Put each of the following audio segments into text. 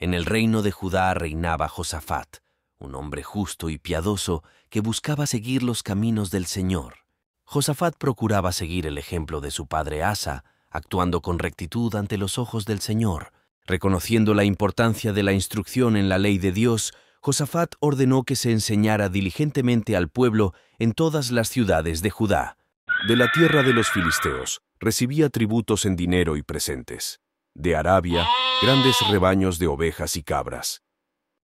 En el reino de Judá reinaba Josafat, un hombre justo y piadoso que buscaba seguir los caminos del Señor. Josafat procuraba seguir el ejemplo de su padre Asa, actuando con rectitud ante los ojos del Señor. Reconociendo la importancia de la instrucción en la ley de Dios, Josafat ordenó que se enseñara diligentemente al pueblo en todas las ciudades de Judá. De la tierra de los filisteos recibía tributos en dinero y presentes de Arabia, grandes rebaños de ovejas y cabras.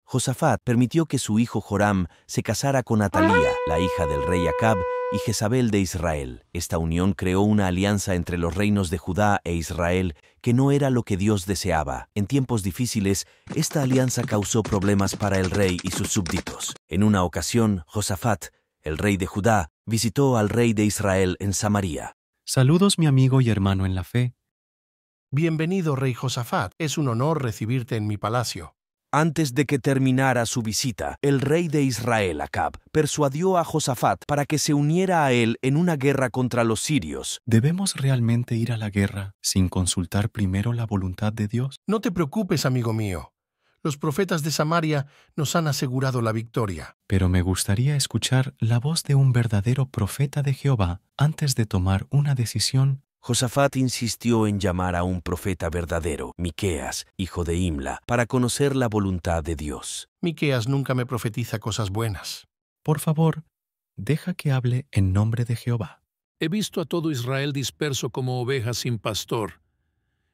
Josafat permitió que su hijo Joram se casara con Atalía, la hija del rey Acab, y Jezabel de Israel. Esta unión creó una alianza entre los reinos de Judá e Israel que no era lo que Dios deseaba. En tiempos difíciles, esta alianza causó problemas para el rey y sus súbditos. En una ocasión, Josafat, el rey de Judá, visitó al rey de Israel en Samaria. Saludos mi amigo y hermano en la fe. Bienvenido, rey Josafat, es un honor recibirte en mi palacio. Antes de que terminara su visita, el rey de Israel, Acab, persuadió a Josafat para que se uniera a él en una guerra contra los sirios. ¿Debemos realmente ir a la guerra sin consultar primero la voluntad de Dios? No te preocupes, amigo mío. Los profetas de Samaria nos han asegurado la victoria. Pero me gustaría escuchar la voz de un verdadero profeta de Jehová antes de tomar una decisión Josafat insistió en llamar a un profeta verdadero, Miqueas, hijo de Imla, para conocer la voluntad de Dios. Miqueas nunca me profetiza cosas buenas. Por favor, deja que hable en nombre de Jehová. He visto a todo Israel disperso como ovejas sin pastor.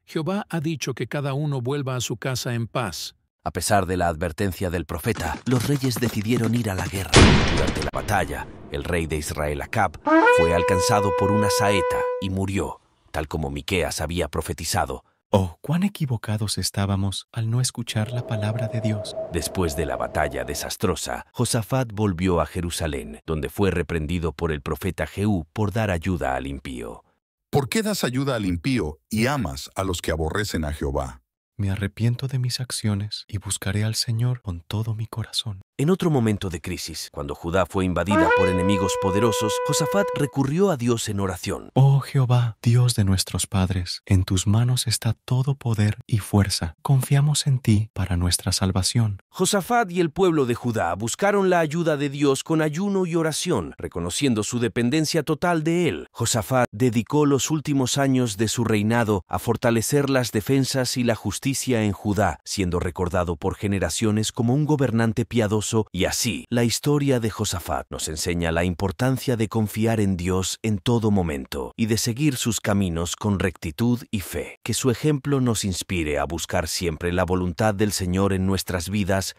Jehová ha dicho que cada uno vuelva a su casa en paz. A pesar de la advertencia del profeta, los reyes decidieron ir a la guerra. Durante la batalla, el rey de Israel Acab fue alcanzado por una saeta y murió tal como Miqueas había profetizado. Oh, cuán equivocados estábamos al no escuchar la palabra de Dios. Después de la batalla desastrosa, Josafat volvió a Jerusalén, donde fue reprendido por el profeta Jehú por dar ayuda al impío. ¿Por qué das ayuda al impío y amas a los que aborrecen a Jehová? Me arrepiento de mis acciones y buscaré al Señor con todo mi corazón. En otro momento de crisis, cuando Judá fue invadida por enemigos poderosos, Josafat recurrió a Dios en oración. Oh Jehová, Dios de nuestros padres, en tus manos está todo poder y fuerza. Confiamos en ti para nuestra salvación. Josafat y el pueblo de Judá buscaron la ayuda de Dios con ayuno y oración, reconociendo su dependencia total de él. Josafat dedicó los últimos años de su reinado a fortalecer las defensas y la justicia en Judá, siendo recordado por generaciones como un gobernante piadoso, y así la historia de Josafat nos enseña la importancia de confiar en Dios en todo momento y de seguir sus caminos con rectitud y fe. Que su ejemplo nos inspire a buscar siempre la voluntad del Señor en nuestras vidas